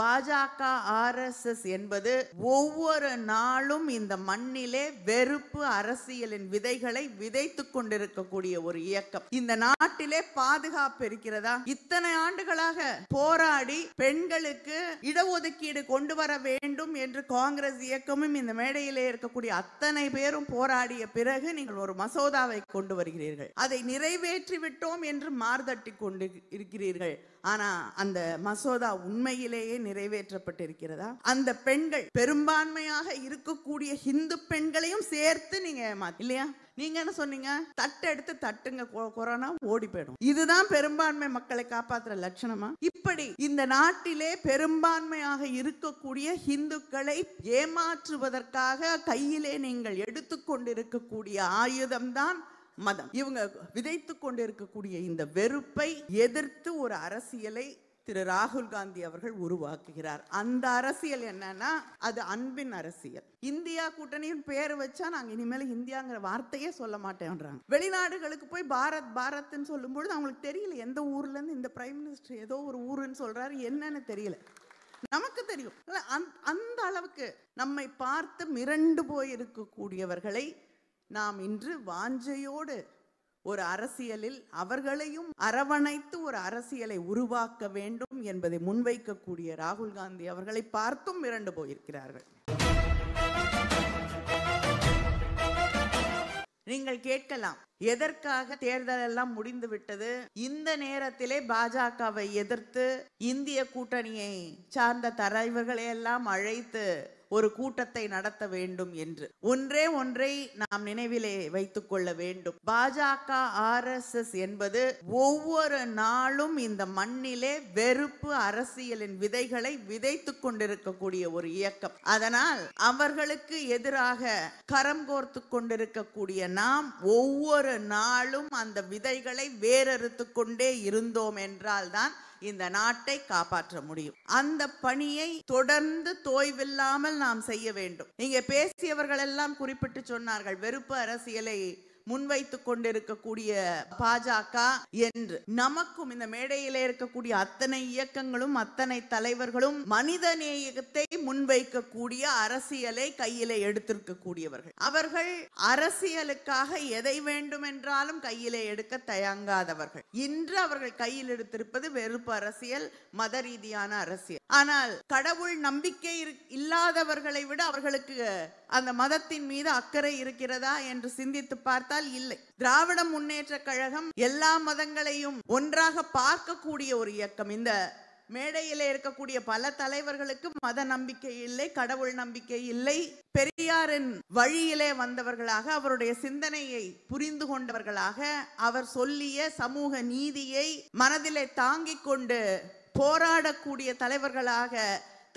பாஜக ஆர்எஸ்எஸ் என்பது ஒவ்வொரு நாளும் இந்த மண்ணிலே வெறுப்பு அரசியலின் விதைகளை விதைத்து கொண்டிருக்கக்கூடிய ஒரு இயக்கம் இந்த நாட்டிலே பாதுகாப்பு இருக்கிறதா இத்தனை ஆண்டுகளாக போராடி பெண்களுக்கு இடஒதுக்கீடு கொண்டு வர வேண்டும் என்று காங்கிரஸ் இயக்கமும் இந்த மேடையிலே இருக்கக்கூடிய அத்தனை பேரும் போராடிய பிறகு நீங்கள் ஒரு மசோதாவை கொண்டு வருகிறீர்கள் அதை நிறைவேற்றி விட்டோம் என்று மார்தட்டி கொண்டு இருக்கிறீர்கள் ஆனா அந்த மசோதா உண்மையிலேயே நிறைவேற்றப்பட்டிருக்கிறதா அந்த பெண்கள் பெரும்பான்மையாக இருக்கக்கூடிய ஹிந்து பெண்களையும் சேர்த்து நீங்க இல்லையா நீங்க என்ன சொன்னீங்க தட்டு எடுத்து தட்டுங்க கொரோனா ஓடி போயிடும் இதுதான் பெரும்பான்மை மக்களை காப்பாத்துற லட்சணமா இப்படி இந்த நாட்டிலே பெரும்பான்மையாக இருக்கக்கூடிய ஹிந்துக்களை ஏமாற்றுவதற்காக கையிலே நீங்கள் எடுத்துக்கொண்டிருக்கக்கூடிய ஆயுதம்தான் மதம் இவங்க விதைத்து கொண்டிருக்கக்கூடிய இந்த வெறுப்பை எதிர்த்து ஒரு அரசியலை திரு ராகுல் காந்தி அவர்கள் உருவாக்குகிறார் அந்த அரசியல் என்னன்னா அது அன்பின் அரசியல் இந்தியா கூட்டணியின் பேர் வச்சா நாங்க இனிமேல் இந்தியாங்கிற வார்த்தையே சொல்ல மாட்டேன்றாங்க வெளிநாடுகளுக்கு போய் பாரத் பாரத்ன்னு சொல்லும்பொழுது அவங்களுக்கு தெரியல எந்த ஊர்ல இருந்து இந்த பிரைம் மினிஸ்டர் ஏதோ ஒரு ஊருன்னு சொல்றாரு என்னன்னு தெரியல நமக்கு தெரியும் அந்த அளவுக்கு நம்மை பார்த்து மிரண்டு போயிருக்கக்கூடியவர்களை நாம் இன்று வாஞ்சையோடு ஒரு அரசியலில் அவர்களையும் அரவணைத்து ஒரு அரசியலை உருவாக்க வேண்டும் என்பதை முன்வைக்கக்கூடிய ராகுல் காந்தி அவர்களை பார்த்தும் மிரண்டு போயிருக்கிறார்கள் நீங்கள் கேட்கலாம் எதற்காக தேர்தல் எல்லாம் முடிந்து விட்டது இந்த நேரத்திலே பாஜகவை எதிர்த்து இந்திய கூட்டணியை சார்ந்த தலைவர்களை எல்லாம் அழைத்து ஒரு கூட்டத்தை நடத்த வேண்டும் என்று ஒன்றே ஒன்றை நாம் நினைவிலே வைத்துக் கொள்ள வேண்டும் பாஜக ஆர் எஸ் எஸ் என்பது ஒவ்வொரு நாளும் இந்த மண்ணிலே வெறுப்பு அரசியலின் விதைகளை விதைத்து கொண்டிருக்கக்கூடிய ஒரு இயக்கம் அதனால் அவர்களுக்கு எதிராக கரம் கோர்த்து கொண்டிருக்கக்கூடிய நாம் ஒவ்வொரு நாளும் அந்த விதைகளை வேறறுத்து கொண்டே இருந்தோம் என்றால்தான் இந்த நாட்டை காப்பாற்ற முடியும் அந்த பணியை தொடர்ந்து தோய்வில்லாமல் நாம் செய்ய வேண்டும் இங்கே பேசியவர்கள் எல்லாம் குறிப்பிட்டு சொன்னார்கள் வெறுப்பு அரசியலை முன்வைத்து கொண்டிருக்கக்கூடிய பாஜக என்று நமக்கும் இந்த மேடையிலே இருக்கக்கூடிய அத்தனை இயக்கங்களும் அத்தனை தலைவர்களும் மனித நேயத்தை முன்வைக்கக்கூடிய அரசியலை கையில எடுத்திருக்கக்கூடியவர்கள் அவர்கள் அரசியலுக்காக எதை வேண்டும் என்றாலும் கையிலே எடுக்க தயங்காதவர்கள் இன்று அவர்கள் கையில் எடுத்திருப்பது வெறுப்பு அரசியல் மத ரீதியான அரசியல் ஆனால் கடவுள் நம்பிக்கை இல்லாதவர்களை விட அவர்களுக்கு அந்த மதத்தின் மீது அக்கறை இருக்கிறதா என்று சிந்தித்து பார்த்தால் இல்லை திராவிட முன்னேற்ற கழகம் எல்லா மதங்களையும் ஒன்றாக பார்க்கக்கூடிய ஒரு இயக்கம் இந்த மேடையில் இருக்கக்கூடிய பல தலைவர்களுக்கு மத நம்பிக்கை இல்லை கடவுள் நம்பிக்கை இல்லை பெரியாரின் வழியிலே வந்தவர்களாக அவருடைய சிந்தனையை புரிந்து கொண்டவர்களாக அவர் சொல்லிய சமூக நீதியை மனதிலே தாங்கிக் கொண்டு போராடக்கூடிய தலைவர்களாக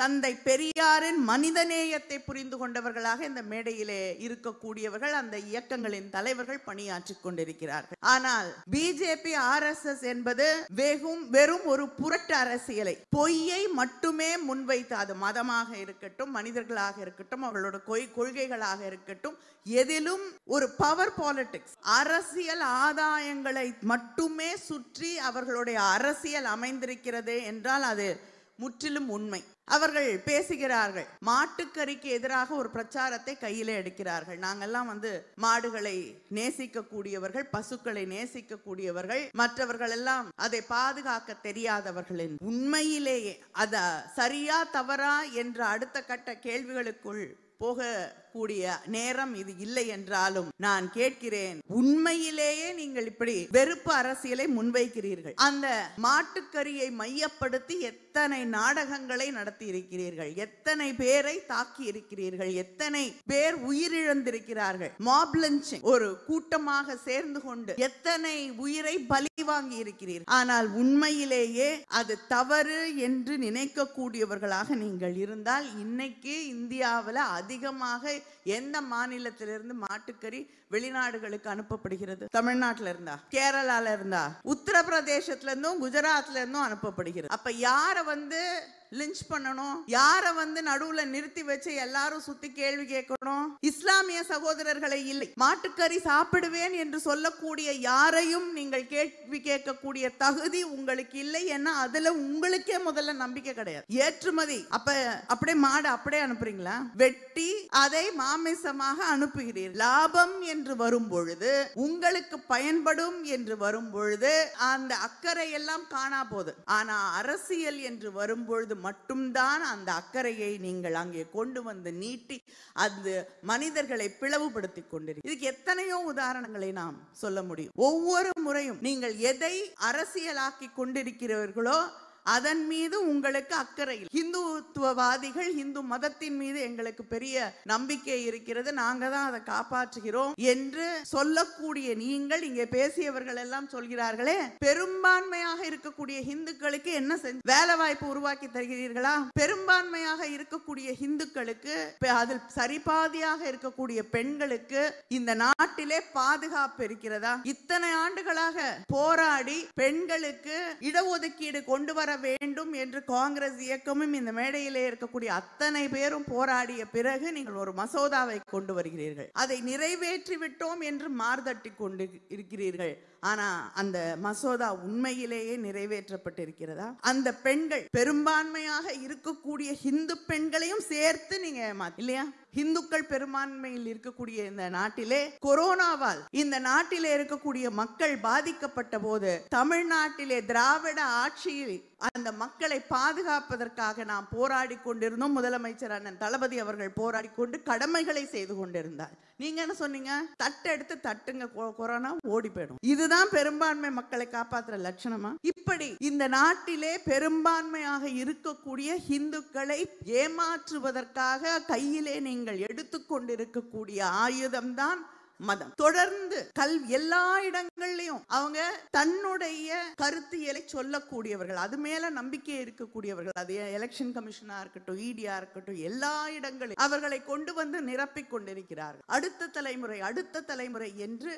தந்தை பெரியாரின் மனிதநேயத்தை புரிந்து கொண்டவர்களாக இந்த மேடையிலே இருக்கக்கூடியவர்கள் அந்த இயக்கங்களின் தலைவர்கள் பணியாற்றிக் கொண்டிருக்கிறார்கள் ஆனால் பிஜேபி ஆர் எஸ் எஸ் என்பது வெகும் வெறும் ஒரு புரட்டு அரசியலை பொய்யை மட்டுமே முன்வைத்து அது மதமாக இருக்கட்டும் மனிதர்களாக இருக்கட்டும் அவர்களோட கொய் கொள்கைகளாக இருக்கட்டும் எதிலும் ஒரு பவர் பாலிடிக்ஸ் அரசியல் ஆதாயங்களை மட்டுமே சுற்றி அவர்களுடைய அரசியல் அமைந்திருக்கிறது என்றால் அது முற்றிலும் உண்மை அவர்கள் பேசுகிறார்கள் மாட்டுக்கறிக்கு எதிராக ஒரு பிரச்சாரத்தை கையில எடுக்கிறார்கள் நாங்கெல்லாம் வந்து மாடுகளை நேசிக்க கூடியவர்கள் பசுக்களை நேசிக்க கூடியவர்கள் மற்றவர்கள் எல்லாம் அதை பாதுகாக்க தெரியாதவர்களின் உண்மையிலேயே அத சரியா தவறா என்ற அடுத்த கட்ட கேள்விகளுக்குள் போக கூடிய நேரம் இது இல்லை என்றாலும் நான் கேட்கிறேன் உண்மையிலேயே நீங்கள் இப்படி வெறுப்பு அரசியலை முன்வைக்கிறீர்கள் அந்த மாட்டுக்கரியை மையப்படுத்தி எத்தனை நாடகங்களை நடத்தி இருக்கிறீர்கள் எத்தனை பேரை தாக்கி இருக்கிறீர்கள் எத்தனை பேர் உயிரிழந்திருக்கிறார்கள் ஒரு கூட்டமாக சேர்ந்து கொண்டு எத்தனை உயிரை பலி வாங்கி இருக்கிறீர்கள் ஆனால் உண்மையிலேயே அது தவறு என்று நினைக்கக்கூடியவர்களாக நீங்கள் இருந்தால் இன்னைக்கு இந்தியாவில் அதிகமாக எந்த மாநிலத்திலிருந்து மாட்டுக்கறி வெளிநாடுகளுக்கு அனுப்பப்படுகிறது தமிழ்நாட்டில இருந்தா கேரளால இருந்தா உத்தரப்பிரதேசத்துல இருந்தும் குஜராத்ல இருந்தும் அனுப்பப்படுகிறது அப்ப யார வந்து லிஞ்ச் பண்ணணும் யாரை வந்து நடுவுல நிறுத்தி வச்சு எல்லாரும் சுத்தி கேள்வி கேட்கணும் இஸ்லாமிய சகோதரர்களை இல்லை மாட்டுக்கறி சாப்பிடுவேன் என்று சொல்லக்கூடிய யாரையும் நீங்கள் கேள்வி கேட்கக்கூடிய தகுதி உங்களுக்கு இல்லை ஏன்னா அதுல உங்களுக்கே முதல்ல நம்பிக்கை கிடையாது ஏற்றுமதி அப்ப அப்படியே மாடு அப்படியே அனுப்புறீங்களா வெட்டி அதை மாமிசமாக அனுப்புகிறீர் லாபம் என்று வரும் பொழுது உங்களுக்கு பயன்படும் என்று வரும் பொழுது அந்த அக்கறை எல்லாம் காணா போது ஆனா அரசியல் என்று வரும் பொழுது மட்டும்தான் அந்த அக்கறையை நீங்கள் அங்கே கொண்டு வந்து நீட்டி அந்த மனிதர்களை பிளவுபடுத்தி கொண்டிருக்கிறது இதுக்கு எத்தனையோ உதாரணங்களை நாம் சொல்ல முடியும் ஒவ்வொரு முறையும் நீங்கள் எதை அரசியலாக்கி கொண்டிருக்கிறவர்களோ அதன் மீது உங்களுக்கு அக்கறை இந்துத்துவவாதிகள் இந்து மதத்தின் மீது எங்களுக்கு பெரிய நம்பிக்கை இருக்கிறது நாங்க தான் அதை காப்பாற்றுகிறோம் என்று சொல்லக்கூடிய நீங்கள் இங்கே பேசியவர்கள் எல்லாம் சொல்கிறார்களே பெரும்பான்மையாக இருக்கக்கூடிய இந்துக்களுக்கு என்ன செஞ்சு வேலை வாய்ப்பு உருவாக்கி தருகிறீர்களா பெரும்பான்மையாக இருக்கக்கூடிய இந்துக்களுக்கு அதில் சரிபாதியாக இருக்கக்கூடிய பெண்களுக்கு இந்த நாட்டிலே பாதுகாப்பு இருக்கிறதா இத்தனை ஆண்டுகளாக போராடி பெண்களுக்கு இடஒதுக்கீடு கொண்டு வர வேண்டும் என்று காங்கிரஸ் இயக்கமும் இந்த மேடையிலே இருக்கக்கூடிய அத்தனை பேரும் போராடிய பிறகு நீங்கள் ஒரு மசோதாவை கொண்டு வருகிறீர்கள் அதை நிறைவேற்றி விட்டோம் என்று மார்தட்டி கொண்டு இருக்கிறீர்கள் ஆனா அந்த மசோதா உண்மையிலேயே நிறைவேற்றப்பட்டிருக்கிறதா அந்த பெண்கள் பெரும்பான்மையாக இருக்கக்கூடிய ஹிந்து பெண்களையும் சேர்த்து நீங்க இல்லையா இந்துக்கள் பெரும்பான்மையில் இருக்கக்கூடிய இந்த நாட்டிலே கொரோனாவால் இந்த நாட்டிலே இருக்கக்கூடிய மக்கள் பாதிக்கப்பட்ட போது தமிழ்நாட்டிலே திராவிட ஆட்சியில் அந்த மக்களை பாதுகாப்பதற்காக நாம் போராடி கொண்டிருந்தோம் முதலமைச்சர் அண்ணன் தளபதி அவர்கள் போராடி கொண்டு கடமைகளை செய்து கொண்டிருந்தார் நீங்க என்ன சொன்னீங்க தட்டு எடுத்து தட்டுங்க கொரோனா ஓடி போயிடும் இதுதான் இதுதான் பெரும்பான்மை மக்களை காப்பாத்துற லட்சணமா இப்படி இந்த நாட்டிலே பெரும்பான்மையாக இருக்கக்கூடிய இந்துக்களை ஏமாற்றுவதற்காக கையிலே நீங்கள் எடுத்துக்கொண்டிருக்கக்கூடிய தான் மதம் தொடர்ந்து கல் எல்லா இடங்கள்லயும் அவங்க தன்னுடைய கருத்தியலை சொல்லக்கூடியவர்கள் அது மேல நம்பிக்கை இருக்கக்கூடியவர்கள் அது எலெக்ஷன் கமிஷனா இருக்கட்டும் இடியா e இருக்கட்டும் எல்லா இடங்களிலும் அவர்களை கொண்டு வந்து நிரப்பிக் கொண்டிருக்கிறார்கள் அடுத்த தலைமுறை அடுத்த தலைமுறை என்று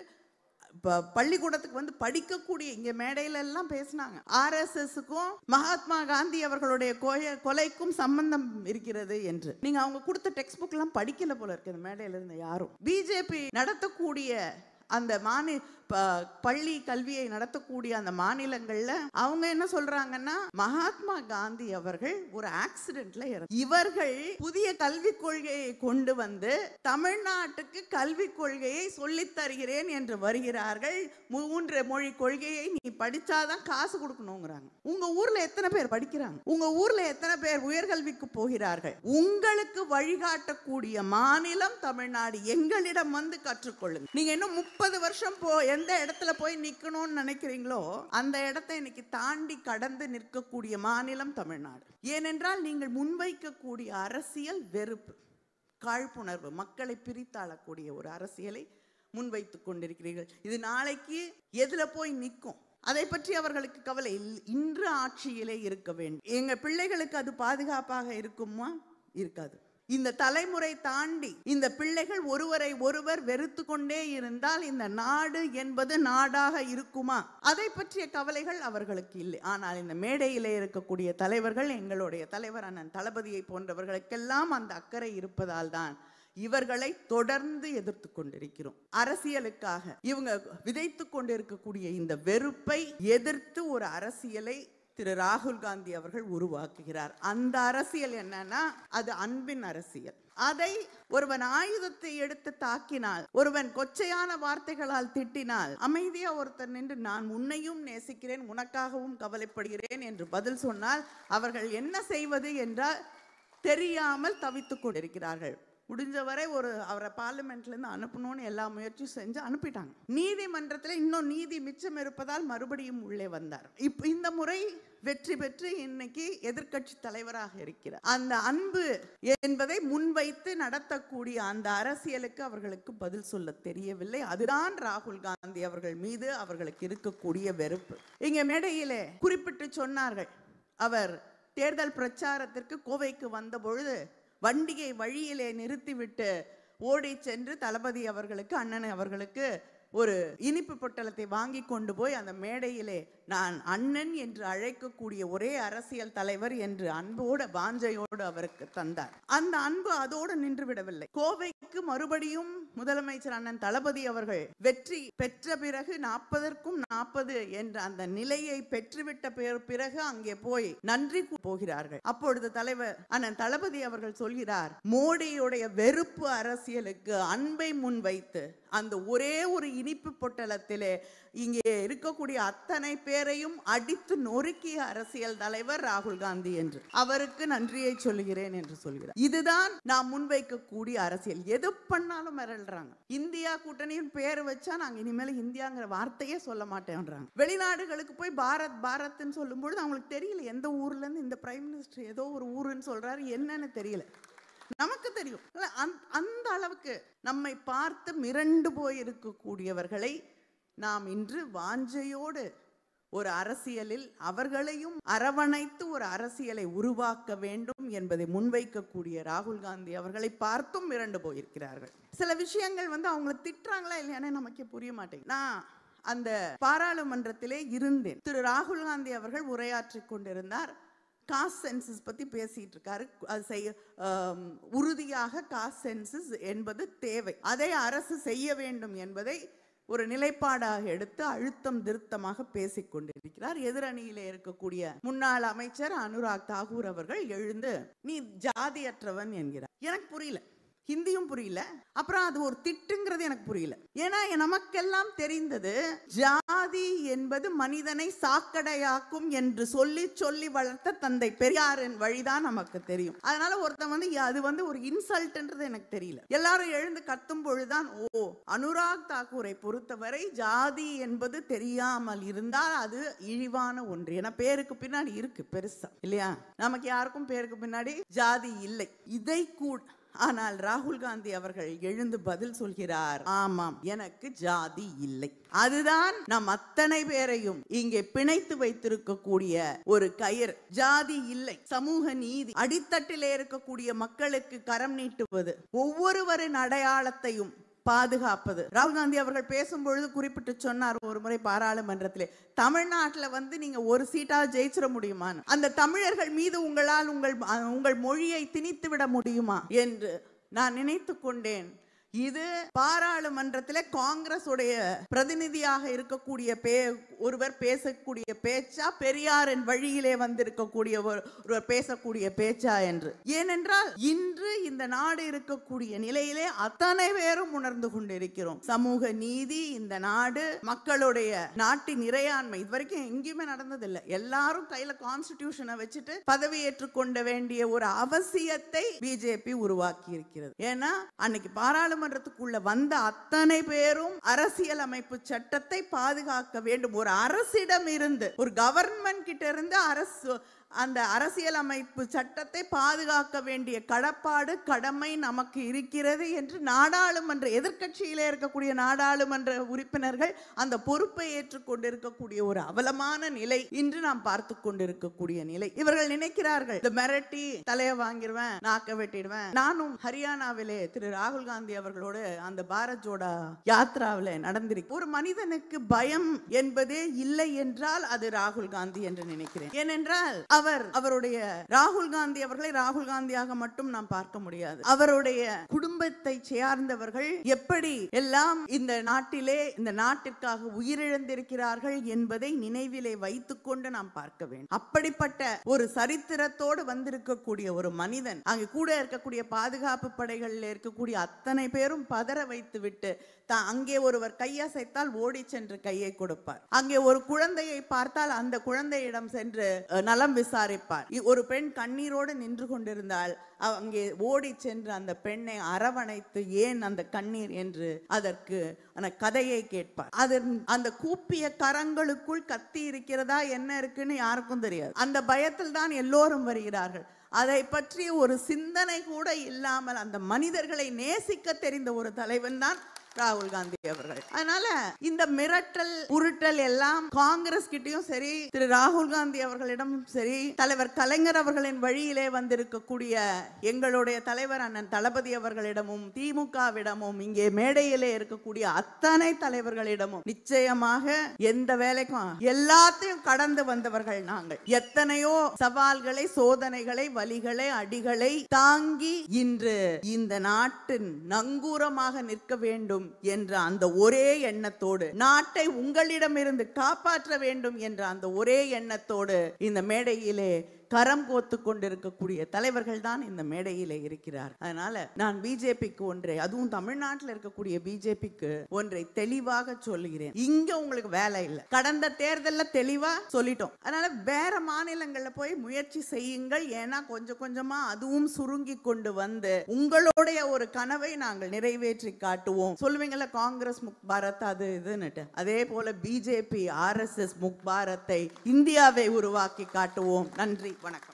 இப்போ பள்ளிக்கூடத்துக்கு வந்து படிக்கக்கூடிய இங்கே மேடையிலெல்லாம் பேசினாங்க ஆர்எஸ்எஸ்க்கும் மகாத்மா காந்தி அவர்களுடைய கொய கொலைக்கும் சம்பந்தம் இருக்கிறது என்று நீங்கள் அவங்க கொடுத்த டெக்ஸ்ட் புக்கெலாம் படிக்கல போல இருக்குது மேடையில இருந்து யாரும் பிஜேபி நடத்தக்கூடிய அந்த மாநி பள்ளி கல்வியை நடத்தக்கூடிய அந்த மாநிலங்கள்ல அவங்க என்ன சொல்றாங்கன்னா மகாத்மா காந்தி அவர்கள் ஒரு ஆக்சிடென்ட்ல இவர்கள் புதிய கல்வி கொள்கையை கொண்டு வந்து தமிழ்நாட்டுக்கு கல்வி கொள்கையை சொல்லி தருகிறேன் என்று வருகிறார்கள் மூன்று மொழி கொள்கையை நீ படிச்சாதான் காசு கொடுக்கணுங்கிறாங்க உங்க ஊர்ல எத்தனை பேர் படிக்கிறாங்க உங்க ஊர்ல எத்தனை பேர் உயர்கல்விக்கு போகிறார்கள் உங்களுக்கு வழிகாட்டக்கூடிய மாநிலம் தமிழ்நாடு எங்களிடம் வந்து கற்றுக்கொள்ளுங்க நீங்க இன்னும் முப்பது வருஷம் போ எந்த இடத்துல போய் நிற்கணும்னு நினைக்கிறீங்களோ அந்த இடத்தை இன்னைக்கு தாண்டி கடந்து நிற்கக்கூடிய மாநிலம் தமிழ்நாடு ஏனென்றால் நீங்கள் முன்வைக்கக்கூடிய அரசியல் வெறுப்பு காழ்ப்புணர்வு மக்களை பிரித்தாளக்கூடிய ஒரு அரசியலை முன்வைத்து கொண்டிருக்கிறீர்கள் இது நாளைக்கு எதில் போய் நிற்கும் அதை பற்றி அவர்களுக்கு கவலை இன்று ஆட்சியிலே இருக்க வேண்டும் எங்கள் பிள்ளைகளுக்கு அது பாதுகாப்பாக இருக்குமா இருக்காது இந்த தலைமுறை தாண்டி இந்த பிள்ளைகள் ஒருவரை ஒருவர் வெறுத்து கொண்டே இருந்தால் இந்த நாடு என்பது நாடாக இருக்குமா அதை பற்றிய கவலைகள் அவர்களுக்கு இல்லை ஆனால் இந்த மேடையிலே இருக்கக்கூடிய தலைவர்கள் எங்களுடைய தலைவர் அண்ணன் தளபதியை போன்றவர்களுக்கெல்லாம் அந்த அக்கறை இருப்பதால் தான் இவர்களை தொடர்ந்து எதிர்த்து கொண்டிருக்கிறோம் அரசியலுக்காக இவங்க விதைத்து கொண்டிருக்கக்கூடிய இந்த வெறுப்பை எதிர்த்து ஒரு அரசியலை திரு ராகுல் காந்தி அவர்கள் உருவாக்குகிறார் அந்த அரசியல் என்னன்னா அது அன்பின் அரசியல் அதை ஒருவன் ஆயுதத்தை எடுத்து தாக்கினால் ஒருவன் கொச்சையான வார்த்தைகளால் திட்டினால் அமைதியா ஒருத்தர் நின்று நான் உன்னையும் நேசிக்கிறேன் உனக்காகவும் கவலைப்படுகிறேன் என்று பதில் சொன்னால் அவர்கள் என்ன செய்வது என்றால் தெரியாமல் தவித்துக் கொண்டிருக்கிறார்கள் முடிஞ்சவரை ஒரு அவரை பார்லிமெண்ட்லேருந்து அனுப்பணும்னு எல்லா முயற்சியும் செஞ்சு அனுப்பிட்டாங்க நீதிமன்றத்தில் இன்னும் நீதி மிச்சம் இருப்பதால் மறுபடியும் உள்ளே வந்தார் இப்போ இந்த முறை வெற்றி பெற்று இன்னைக்கு எதிர்கட்சி தலைவராக இருக்கிறார் அந்த அன்பு என்பதை முன்வைத்து நடத்தக்கூடிய அந்த அரசியலுக்கு அவர்களுக்கு பதில் சொல்ல தெரியவில்லை அதுதான் ராகுல் காந்தி அவர்கள் மீது அவர்களுக்கு இருக்கக்கூடிய வெறுப்பு இங்க மேடையிலே குறிப்பிட்டு சொன்னார்கள் அவர் தேர்தல் பிரச்சாரத்திற்கு கோவைக்கு வந்த பொழுது வண்டியை வழியிலே நிறுத்திவிட்டு ஓடி சென்று தளபதி அவர்களுக்கு அண்ணன் அவர்களுக்கு ஒரு இனிப்பு பொட்டலத்தை வாங்கி கொண்டு போய் அந்த மேடையிலே நான் அண்ணன் என்று அழைக்கக்கூடிய ஒரே அரசியல் தலைவர் என்று அன்போட வாஞ்சையோடு அவருக்கு தந்தார் அந்த அன்பு அதோடு நின்று விடவில்லை கோவைக்கு மறுபடியும் முதலமைச்சர் அண்ணன் தளபதி அவர்கள் வெற்றி பெற்ற பிறகு நாற்பதற்கும் நாற்பது என்ற அந்த நிலையை பெற்றுவிட்ட பிறகு அங்கே போய் நன்றி போகிறார்கள் அப்பொழுது தலைவர் அண்ணன் தளபதி அவர்கள் சொல்கிறார் மோடியுடைய வெறுப்பு அரசியலுக்கு அன்பை முன்வைத்து அந்த ஒரே ஒரு இனிப்பு பொட்டலத்திலே இங்கே இருக்கக்கூடிய அத்தனை பேரையும் அடித்து நொறுக்கிய அரசியல் தலைவர் ராகுல் காந்தி என்று அவருக்கு நன்றியை சொல்கிறேன் என்று சொல்கிறார் இதுதான் நாம் முன்வைக்கக்கூடிய அரசியல் எது பண்ணாலும் மிரள்றாங்க இந்தியா கூட்டணியின் பேர் வச்சா நாங்க இனிமேல் இந்தியாங்கிற வார்த்தையே சொல்ல மாட்டேன்றாங்க வெளிநாடுகளுக்கு போய் பாரத் சொல்லும் சொல்லும்பொழுது அவங்களுக்கு தெரியல எந்த ஊர்ல இருந்து இந்த பிரைம் மினிஸ்டர் ஏதோ ஒரு ஊருன்னு சொல்றாரு என்னன்னு தெரியல நமக்கு தெரியும் அந்த அளவுக்கு நம்மை பார்த்து மிரண்டு போய் இருக்கக்கூடியவர்களை நாம் இன்று வாஞ்சையோடு ஒரு அரசியலில் அவர்களையும் அரவணைத்து ஒரு அரசியலை உருவாக்க வேண்டும் என்பதை முன்வைக்கக்கூடிய ராகுல் காந்தி அவர்களை பார்த்தும் மிரண்டு போயிருக்கிறார்கள் சில விஷயங்கள் வந்து அவங்கள திட்டுறாங்களா இல்லையானே நமக்கே புரிய மாட்டேங்க நான் அந்த பாராளுமன்றத்திலே இருந்தேன் திரு ராகுல் காந்தி அவர்கள் உரையாற்றி கொண்டிருந்தார் காஸ்ட் சென்சஸ் பற்றி பேசிட்டு இருக்காரு அது செய்ய உறுதியாக காஸ்ட் சென்சஸ் என்பது தேவை அதை அரசு செய்ய வேண்டும் என்பதை ஒரு நிலைப்பாடாக எடுத்து அழுத்தம் திருத்தமாக பேசிக் கொண்டிருக்கிறார் எதிரணியிலே இருக்கக்கூடிய முன்னாள் அமைச்சர் அனுராக் தாகூர் அவர்கள் எழுந்து நீ ஜாதியற்றவன் என்கிறார் எனக்கு புரியல ஹிந்தியும் புரியல அப்புறம் அது ஒரு திட்டுங்கிறது எனக்கு புரியல ஏன்னா நமக்கெல்லாம் தெரிந்தது ஜாதி என்பது மனிதனை சாக்கடையாக்கும் என்று சொல்லி சொல்லி வளர்த்த தந்தை பெரியாரின் வழிதான் நமக்கு தெரியும் அதனால ஒருத்தன் வந்து அது வந்து ஒரு இன்சல்ட்ன்றது எனக்கு தெரியல எல்லாரும் எழுந்து கத்தும் பொழுதுதான் ஓ அனுராக் தாக்கூரை பொறுத்தவரை ஜாதி என்பது தெரியாமல் இருந்தால் அது இழிவான ஒன்று ஏன்னா பேருக்கு பின்னாடி இருக்கு பெருசா இல்லையா நமக்கு யாருக்கும் பேருக்கு பின்னாடி ஜாதி இல்லை இதை கூட ஆனால் ராகுல் காந்தி அவர்கள் எழுந்து பதில் சொல்கிறார் ஆமாம் எனக்கு ஜாதி இல்லை அதுதான் நம் அத்தனை பேரையும் இங்கே பிணைத்து வைத்திருக்கக்கூடிய ஒரு கயிறு ஜாதி இல்லை சமூக நீதி அடித்தட்டிலே இருக்கக்கூடிய மக்களுக்கு கரம் நீட்டுவது ஒவ்வொருவரின் அடையாளத்தையும் பாதுகாப்பது ராகுல் காந்தி அவர்கள் பேசும்பொழுது குறிப்பிட்டு சொன்னார் ஒரு முறை பாராளுமன்றத்திலே தமிழ்நாட்டில் வந்து நீங்க ஒரு சீட்டா ஜெயிச்சிட முடியுமான்னு அந்த தமிழர்கள் மீது உங்களால் உங்கள் உங்கள் மொழியை திணித்து விட முடியுமா என்று நான் நினைத்து கொண்டேன் இது பாராளுமன்றத்தில் காங்கிரஸ் உடைய பிரதிநிதியாக இருக்கக்கூடிய பே ஒருவர் பேசக்கூடிய பேச்சா பெரியாரின் வழியிலே வந்திருக்கக்கூடிய ஒருவர் பேசக்கூடிய பேச்சா என்று ஏனென்றால் இன்று இந்த நாடு இருக்கக்கூடிய நிலையிலே அத்தனை பேரும் உணர்ந்து கொண்டிருக்கிறோம் சமூக நீதி இந்த நாடு மக்களுடைய நாட்டின் இறையாண்மை இது வரைக்கும் எங்கேயுமே நடந்ததில்லை எல்லாரும் கையில கான்ஸ்டிடியூஷனை வச்சுட்டு பதவியேற்றுக் கொண்ட வேண்டிய ஒரு அவசியத்தை பிஜேபி உருவாக்கி இருக்கிறது ஏன்னா அன்னைக்கு பாராளுமன்ற நாடாளுமன்றத்துக்குள்ள வந்த அத்தனை பேரும் அரசியல் அமைப்பு சட்டத்தை பாதுகாக்க வேண்டும் ஒரு அரசிடம் இருந்து ஒரு கவர்மெண்ட் கிட்ட இருந்து அரசு அந்த அரசியலமைப்பு சட்டத்தை பாதுகாக்க வேண்டிய கடப்பாடு கடமை நமக்கு இருக்கிறது என்று நாடாளுமன்ற எதிர்கட்சியிலே இருக்கக்கூடிய நாடாளுமன்ற உறுப்பினர்கள் அந்த பொறுப்பை ஏற்றுக்கொண்டிருக்கக்கூடிய ஒரு அவலமான நிலை இன்று நாம் பார்த்து கொண்டிருக்கக்கூடிய நிலை இவர்கள் நினைக்கிறார்கள் இந்த மிரட்டி தலையை வாங்கிடுவேன் நாக்க வெட்டிடுவேன் நானும் ஹரியானாவிலே திரு ராகுல் காந்தி அவர்களோடு அந்த பாரத் ஜோடா யாத்ராவில் நடந்திருக்கு ஒரு மனிதனுக்கு பயம் என்பதே இல்லை என்றால் அது ராகுல் காந்தி என்று நினைக்கிறேன் ஏனென்றால் அவர் அவருடைய ராகுல் காந்தி அவர்களை ராகுல் காந்தியாக மட்டும் நாம் பார்க்க முடியாது அவருடைய குடும்பத்தை சேர்ந்தவர்கள் எப்படி எல்லாம் இந்த நாட்டிலே இந்த நாட்டிற்காக உயிரிழந்திருக்கிறார்கள் என்பதை நினைவிலே வைத்துக் கொண்டு நாம் பார்க்க வேண்டும் அப்படிப்பட்ட ஒரு சரித்திரத்தோடு வந்திருக்கக்கூடிய ஒரு மனிதன் அங்கு கூட இருக்கக்கூடிய பாதுகாப்பு படைகளில் இருக்கக்கூடிய அத்தனை பேரும் பதற வைத்து விட்டு அங்கே ஒருவர் கையசைத்தால் ஓடி சென்று கையை கொடுப்பார் அங்கே ஒரு குழந்தையை பார்த்தால் அந்த குழந்தையிடம் சென்று நலம் விசாரிப்பார் ஒரு பெண் கண்ணீரோடு நின்று கொண்டிருந்தால் அங்கே ஓடி சென்று அந்த பெண்ணை அரவணைத்து ஏன் அந்த கண்ணீர் என்று அதற்கு அந்த கதையை கேட்பார் அது அந்த கூப்பிய கரங்களுக்குள் கத்தி இருக்கிறதா என்ன இருக்குன்னு யாருக்கும் தெரியாது அந்த பயத்தில் தான் எல்லோரும் வருகிறார்கள் அதை பற்றி ஒரு சிந்தனை கூட இல்லாமல் அந்த மனிதர்களை நேசிக்க தெரிந்த ஒரு தலைவன் தான் ராகுல் காந்தி அவர்கள் அதனால இந்த மிரட்டல் உருட்டல் எல்லாம் காங்கிரஸ் கிட்டயும் சரி திரு ராகுல் காந்தி அவர்களிடமும் சரி தலைவர் கலைஞர் அவர்களின் வழியிலே வந்திருக்கக்கூடிய எங்களுடைய தலைவர் அண்ணன் தளபதி அவர்களிடமும் திமுகவிடமும் இங்கே மேடையிலே இருக்கக்கூடிய அத்தனை தலைவர்களிடமும் நிச்சயமாக எந்த வேலைக்கும் எல்லாத்தையும் கடந்து வந்தவர்கள் நாங்கள் எத்தனையோ சவால்களை சோதனைகளை வழிகளை அடிகளை தாங்கி இன்று இந்த நாட்டின் நங்கூரமாக நிற்க வேண்டும் என்ற அந்த ஒரே எண்ணத்தோடு நாட்டை உங்களிடமிருந்து காப்பாற்ற வேண்டும் என்ற அந்த ஒரே எண்ணத்தோடு இந்த மேடையிலே கரம் கோத்து கொண்டிருக்கக்கூடிய தலைவர்கள் தான் இந்த மேடையில இருக்கிறார் அதனால நான் பிஜேபிக்கு ஒன்றை அதுவும் தமிழ்நாட்டில் இருக்கக்கூடிய பிஜேபிக்கு ஒன்றை தெளிவாக சொல்லுகிறேன் இங்க உங்களுக்கு வேலை இல்லை கடந்த தேர்தலில் தெளிவா சொல்லிட்டோம் அதனால வேற மாநிலங்கள்ல போய் முயற்சி செய்யுங்கள் ஏன்னா கொஞ்சம் கொஞ்சமா அதுவும் சுருங்கி கொண்டு வந்து உங்களுடைய ஒரு கனவை நாங்கள் நிறைவேற்றி காட்டுவோம் சொல்லுவீங்கல்ல காங்கிரஸ் முக் பாரத் அது இதுன்னுட்டு அதே போல பிஜேபி ஆர்எஸ்எஸ் முக் பாரத்தை இந்தியாவை உருவாக்கி காட்டுவோம் நன்றி Buena clase.